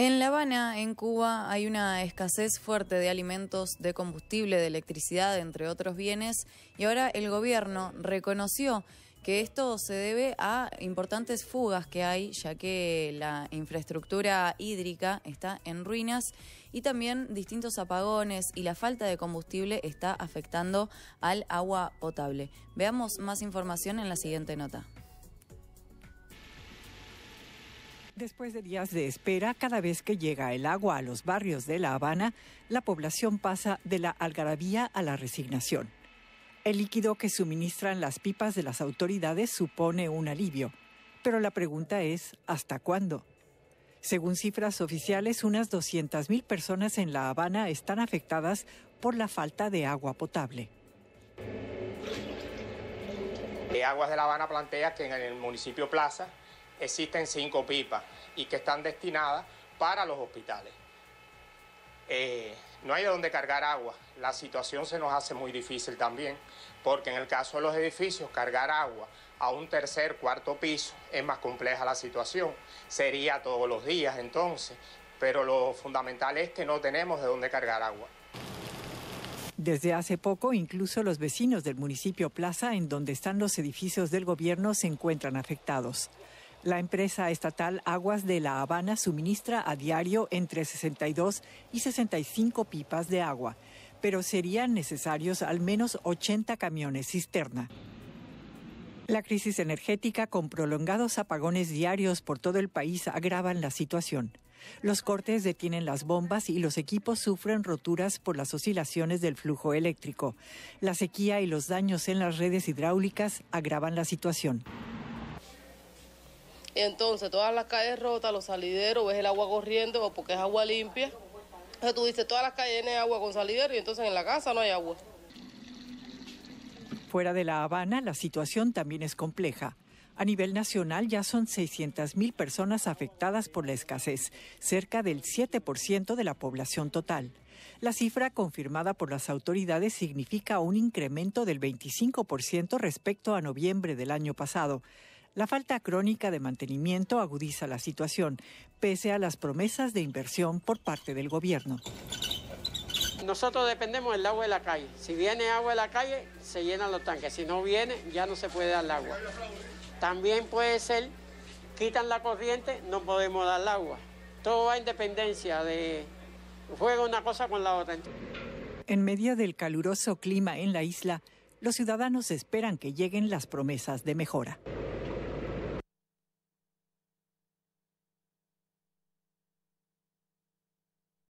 En La Habana, en Cuba, hay una escasez fuerte de alimentos, de combustible, de electricidad, entre otros bienes, y ahora el gobierno reconoció que esto se debe a importantes fugas que hay, ya que la infraestructura hídrica está en ruinas y también distintos apagones y la falta de combustible está afectando al agua potable. Veamos más información en la siguiente nota. Después de días de espera, cada vez que llega el agua a los barrios de La Habana, la población pasa de la algarabía a la resignación. El líquido que suministran las pipas de las autoridades supone un alivio, pero la pregunta es, ¿hasta cuándo? Según cifras oficiales, unas 200.000 personas en La Habana están afectadas por la falta de agua potable. Eh, Aguas de La Habana plantea que en el municipio Plaza existen cinco pipas y que están destinadas para los hospitales. Eh, no hay de dónde cargar agua. La situación se nos hace muy difícil también, porque en el caso de los edificios, cargar agua a un tercer, cuarto piso es más compleja la situación. Sería todos los días entonces, pero lo fundamental es que no tenemos de dónde cargar agua. Desde hace poco, incluso los vecinos del municipio Plaza, en donde están los edificios del gobierno, se encuentran afectados. La empresa estatal Aguas de La Habana suministra a diario entre 62 y 65 pipas de agua, pero serían necesarios al menos 80 camiones cisterna. La crisis energética con prolongados apagones diarios por todo el país agravan la situación. Los cortes detienen las bombas y los equipos sufren roturas por las oscilaciones del flujo eléctrico. La sequía y los daños en las redes hidráulicas agravan la situación. Entonces, todas las calles rotas, los salideros, ves el agua corriendo porque es agua limpia. sea, tú dices, todas las calles tienen agua con salidero y entonces en la casa no hay agua. Fuera de La Habana, la situación también es compleja. A nivel nacional ya son 600.000 personas afectadas por la escasez, cerca del 7% de la población total. La cifra confirmada por las autoridades significa un incremento del 25% respecto a noviembre del año pasado. La falta crónica de mantenimiento agudiza la situación, pese a las promesas de inversión por parte del gobierno. Nosotros dependemos del agua de la calle. Si viene agua de la calle, se llenan los tanques. Si no viene, ya no se puede dar el agua. También puede ser, quitan la corriente, no podemos dar el agua. Todo va en dependencia de, juega una cosa con la otra. En medio del caluroso clima en la isla, los ciudadanos esperan que lleguen las promesas de mejora.